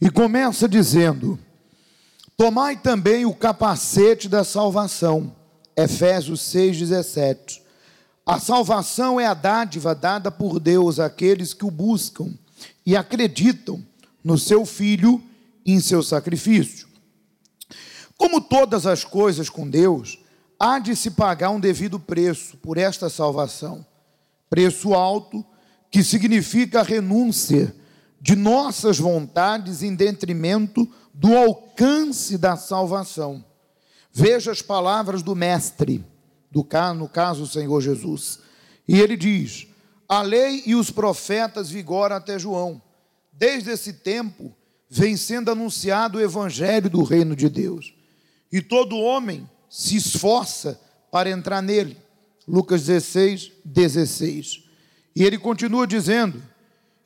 E começa dizendo: Tomai também o capacete da salvação. Efésios 6:17. A salvação é a dádiva dada por Deus àqueles que o buscam e acreditam no seu filho e em seu sacrifício. Como todas as coisas com Deus, há de se pagar um devido preço por esta salvação. Preço alto que significa renúncia de nossas vontades em detrimento do alcance da salvação. Veja as palavras do Mestre, do, no caso o Senhor Jesus. E ele diz: A lei e os profetas vigoram até João. Desde esse tempo vem sendo anunciado o evangelho do reino de Deus. E todo homem se esforça para entrar nele. Lucas 16, 16. E ele continua dizendo: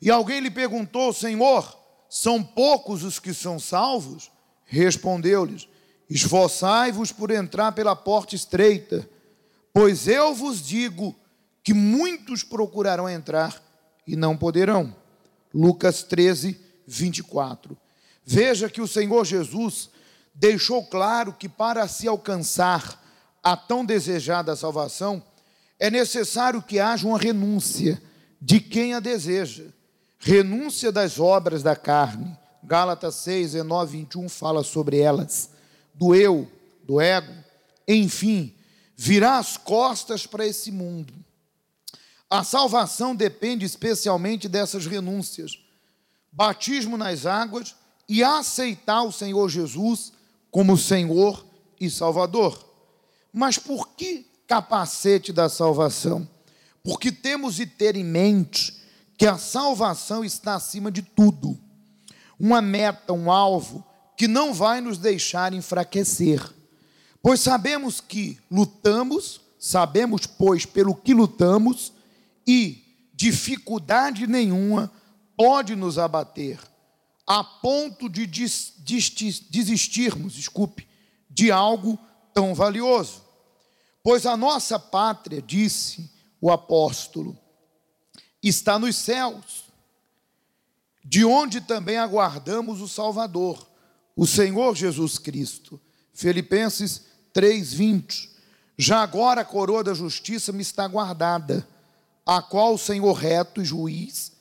e alguém lhe perguntou: Senhor, são poucos os que são salvos? Respondeu-lhes: Esforçai-vos por entrar pela porta estreita, pois eu vos digo que muitos procurarão entrar e não poderão. Lucas 13, 24. Veja que o Senhor Jesus deixou claro que para se alcançar a tão desejada salvação, é necessário que haja uma renúncia de quem a deseja renúncia das obras da carne. Gálatas 6, 19, 21 fala sobre elas. Do eu, do ego, enfim, virar as costas para esse mundo. A salvação depende especialmente dessas renúncias. Batismo nas águas e aceitar o Senhor Jesus como Senhor e Salvador. Mas por que capacete da salvação? Porque temos de ter em mente que a salvação está acima de tudo. Uma meta, um alvo que não vai nos deixar enfraquecer. Pois sabemos que lutamos, sabemos, pois, pelo que lutamos, e dificuldade nenhuma pode nos abater, a ponto de des, des, des, desistirmos, desculpe, de algo tão valioso. Pois a nossa pátria, disse o apóstolo, está nos céus, de onde também aguardamos o Salvador, o Senhor Jesus Cristo. Filipenses 3:20. Já agora a coroa da justiça me está guardada, a qual o Senhor reto e juiz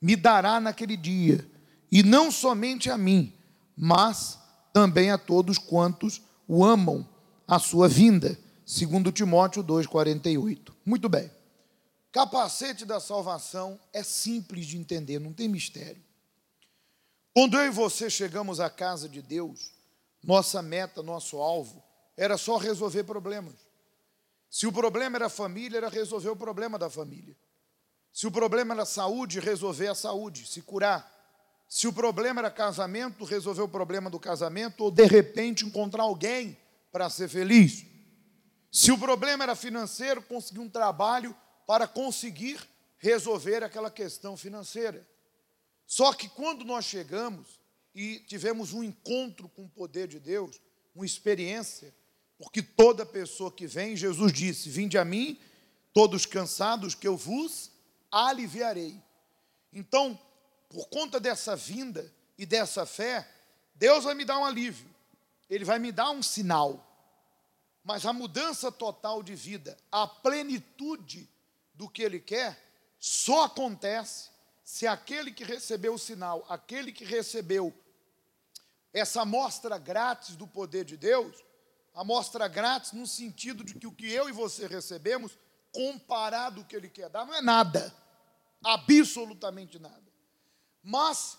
me dará naquele dia, e não somente a mim, mas também a todos quantos o amam a sua vinda, segundo Timóteo 2:48. Muito bem capacete da salvação é simples de entender, não tem mistério. Quando eu e você chegamos à casa de Deus, nossa meta, nosso alvo, era só resolver problemas. Se o problema era família, era resolver o problema da família. Se o problema era saúde, resolver a saúde, se curar. Se o problema era casamento, resolver o problema do casamento, ou de repente encontrar alguém para ser feliz. Se o problema era financeiro, conseguir um trabalho para conseguir resolver aquela questão financeira. Só que quando nós chegamos e tivemos um encontro com o poder de Deus, uma experiência, porque toda pessoa que vem, Jesus disse: Vinde a mim, todos cansados, que eu vos aliviarei. Então, por conta dessa vinda e dessa fé, Deus vai me dar um alívio, Ele vai me dar um sinal. Mas a mudança total de vida, a plenitude do que ele quer só acontece se aquele que recebeu o sinal, aquele que recebeu essa amostra grátis do poder de Deus, amostra grátis no sentido de que o que eu e você recebemos, comparado o que ele quer dar, não é nada, absolutamente nada. Mas,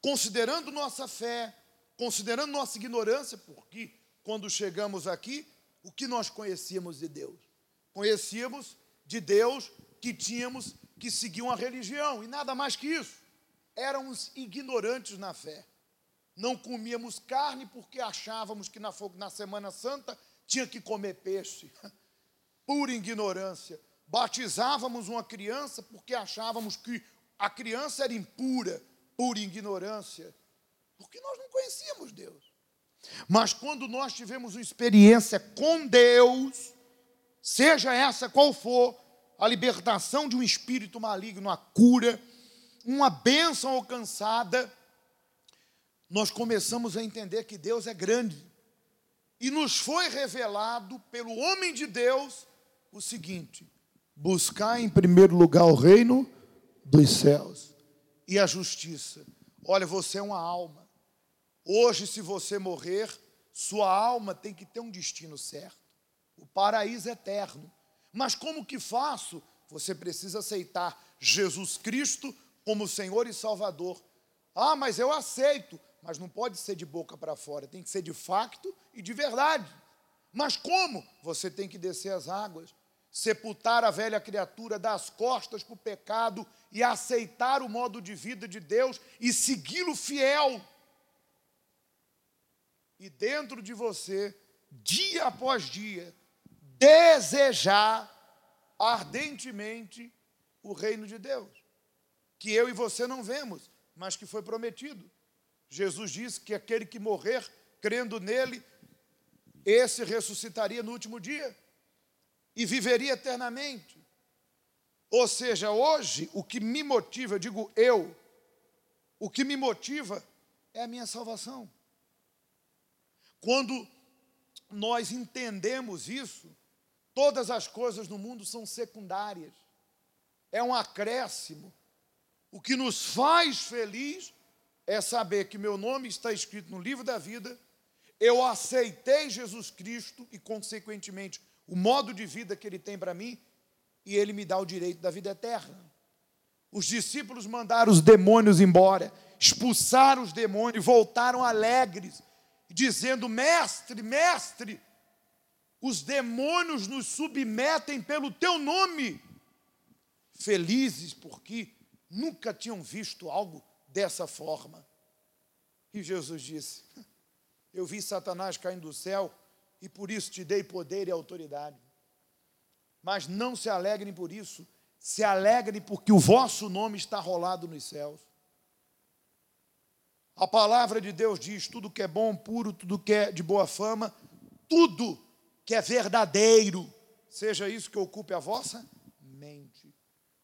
considerando nossa fé, considerando nossa ignorância, porque quando chegamos aqui, o que nós conhecíamos de Deus? Conhecíamos de Deus que tínhamos que seguir uma religião e nada mais que isso. Éramos ignorantes na fé. Não comíamos carne porque achávamos que na, na Semana Santa tinha que comer peixe. Pura ignorância. Batizávamos uma criança porque achávamos que a criança era impura, por ignorância, porque nós não conhecíamos Deus. Mas quando nós tivemos uma experiência com Deus, seja essa qual for a libertação de um espírito maligno, a cura, uma bênção alcançada, nós começamos a entender que Deus é grande. E nos foi revelado pelo homem de Deus o seguinte: buscar em primeiro lugar o reino dos céus e a justiça. Olha, você é uma alma. Hoje, se você morrer, sua alma tem que ter um destino certo o paraíso é eterno. Mas como que faço? Você precisa aceitar Jesus Cristo como Senhor e Salvador. Ah, mas eu aceito, mas não pode ser de boca para fora, tem que ser de facto e de verdade. Mas como? Você tem que descer as águas, sepultar a velha criatura, dar as costas para o pecado e aceitar o modo de vida de Deus e segui-lo fiel. E dentro de você, dia após dia, desejar ardentemente o reino de Deus, que eu e você não vemos, mas que foi prometido. Jesus disse que aquele que morrer crendo nele, esse ressuscitaria no último dia e viveria eternamente. Ou seja, hoje o que me motiva, eu digo eu, o que me motiva é a minha salvação. Quando nós entendemos isso, Todas as coisas no mundo são secundárias. É um acréscimo. O que nos faz feliz é saber que meu nome está escrito no livro da vida, eu aceitei Jesus Cristo e, consequentemente, o modo de vida que ele tem para mim, e ele me dá o direito da vida eterna. Os discípulos mandaram os demônios embora, expulsaram os demônios, voltaram alegres, dizendo: Mestre, mestre, os demônios nos submetem pelo teu nome. Felizes porque nunca tinham visto algo dessa forma. E Jesus disse: Eu vi Satanás caindo do céu e por isso te dei poder e autoridade. Mas não se alegrem por isso, se alegrem porque o vosso nome está rolado nos céus. A palavra de Deus diz: tudo que é bom, puro, tudo que é de boa fama, tudo que é verdadeiro, seja isso que ocupe a vossa mente.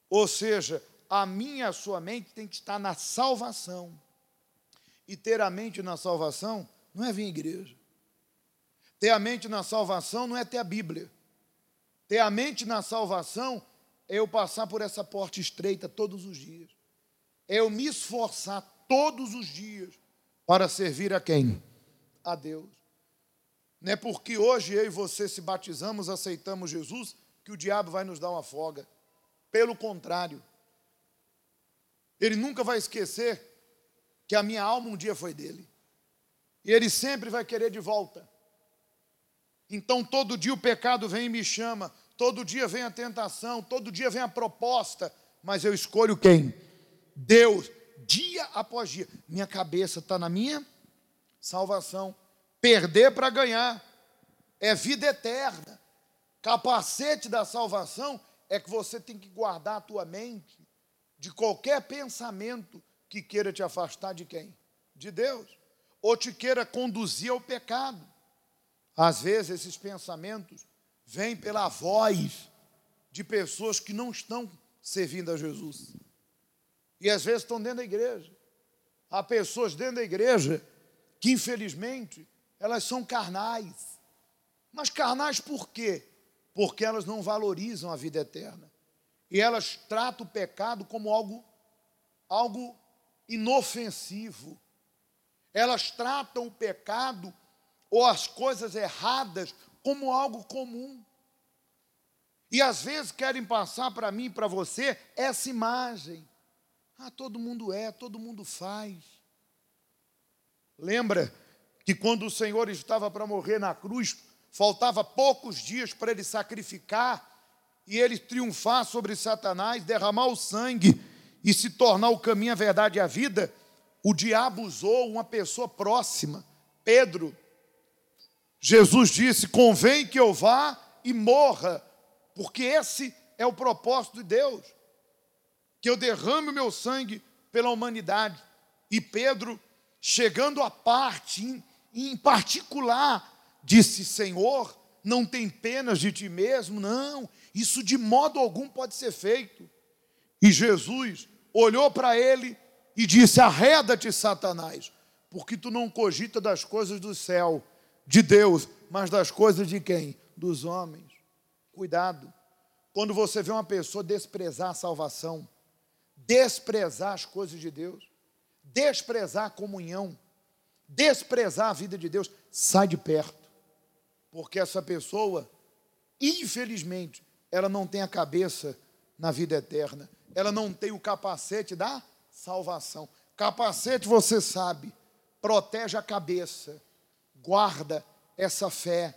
Ou seja, a minha, a sua mente tem que estar na salvação. E ter a mente na salvação não é vir à igreja. Ter a mente na salvação não é ter a Bíblia. Ter a mente na salvação é eu passar por essa porta estreita todos os dias. É eu me esforçar todos os dias para servir a quem? A Deus. Não é porque hoje eu e você se batizamos, aceitamos Jesus, que o diabo vai nos dar uma folga. Pelo contrário, ele nunca vai esquecer que a minha alma um dia foi dele. E ele sempre vai querer de volta. Então todo dia o pecado vem e me chama, todo dia vem a tentação, todo dia vem a proposta, mas eu escolho quem? Deus, dia após dia. Minha cabeça está na minha salvação. Perder para ganhar. É vida eterna. Capacete da salvação é que você tem que guardar a tua mente de qualquer pensamento que queira te afastar de quem? De Deus. Ou te queira conduzir ao pecado. Às vezes esses pensamentos vêm pela voz de pessoas que não estão servindo a Jesus. E às vezes estão dentro da igreja. Há pessoas dentro da igreja que, infelizmente, elas são carnais. Mas carnais por quê? Porque elas não valorizam a vida eterna. E elas tratam o pecado como algo, algo inofensivo. Elas tratam o pecado ou as coisas erradas como algo comum. E às vezes querem passar para mim e para você essa imagem. Ah, todo mundo é, todo mundo faz. Lembra que quando o Senhor estava para morrer na cruz, faltava poucos dias para ele sacrificar e ele triunfar sobre Satanás, derramar o sangue e se tornar o caminho, a verdade e a vida, o diabo usou uma pessoa próxima, Pedro. Jesus disse: Convém que eu vá e morra, porque esse é o propósito de Deus, que eu derrame o meu sangue pela humanidade. E Pedro, chegando à parte e em particular disse: Senhor, não tem penas de ti mesmo, não, isso de modo algum pode ser feito. E Jesus olhou para ele e disse: Arreda-te, Satanás, porque tu não cogita das coisas do céu, de Deus, mas das coisas de quem? Dos homens. Cuidado. Quando você vê uma pessoa desprezar a salvação, desprezar as coisas de Deus, desprezar a comunhão, desprezar a vida de Deus, sai de perto. Porque essa pessoa, infelizmente, ela não tem a cabeça na vida eterna. Ela não tem o capacete da salvação. Capacete, você sabe, protege a cabeça, guarda essa fé.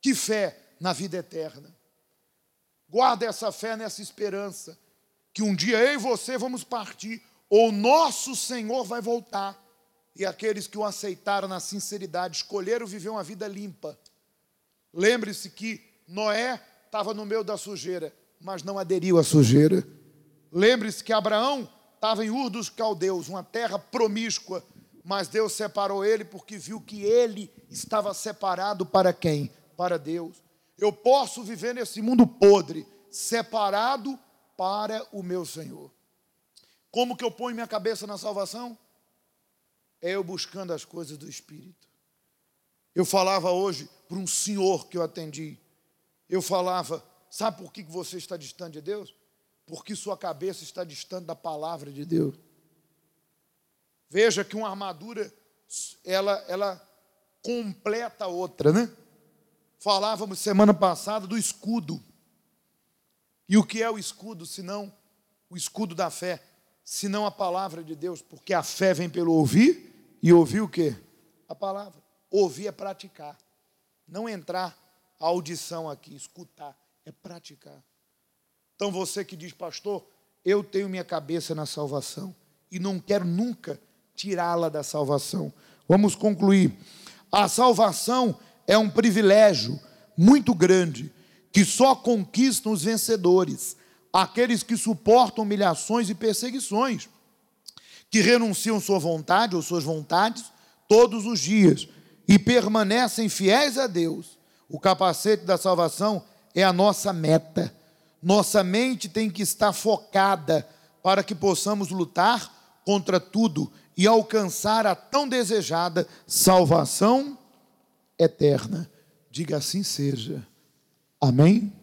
Que fé? Na vida eterna. Guarda essa fé nessa esperança, que um dia eu e você vamos partir, ou nosso Senhor vai voltar e aqueles que o aceitaram na sinceridade escolheram viver uma vida limpa. Lembre-se que Noé estava no meio da sujeira, mas não aderiu à sujeira. Lembre-se que Abraão estava em Ur dos Caldeus, uma terra promíscua, mas Deus separou ele porque viu que ele estava separado para quem? Para Deus. Eu posso viver nesse mundo podre, separado para o meu Senhor. Como que eu ponho minha cabeça na salvação? é eu buscando as coisas do Espírito. Eu falava hoje para um senhor que eu atendi. Eu falava, sabe por que você está distante de Deus? Porque sua cabeça está distante da palavra de Deus. Veja que uma armadura, ela, ela completa a outra, né? Falávamos semana passada do escudo. E o que é o escudo, senão o escudo da fé, senão a palavra de Deus, porque a fé vem pelo ouvir e ouvir o quê? A palavra. Ouvir é praticar. Não entrar a audição aqui, escutar, é praticar. Então você que diz, pastor, eu tenho minha cabeça na salvação e não quero nunca tirá-la da salvação. Vamos concluir. A salvação é um privilégio muito grande que só conquistam os vencedores, aqueles que suportam humilhações e perseguições que renunciam sua vontade ou suas vontades todos os dias e permanecem fiéis a Deus. O capacete da salvação é a nossa meta. Nossa mente tem que estar focada para que possamos lutar contra tudo e alcançar a tão desejada salvação eterna. Diga assim seja. Amém?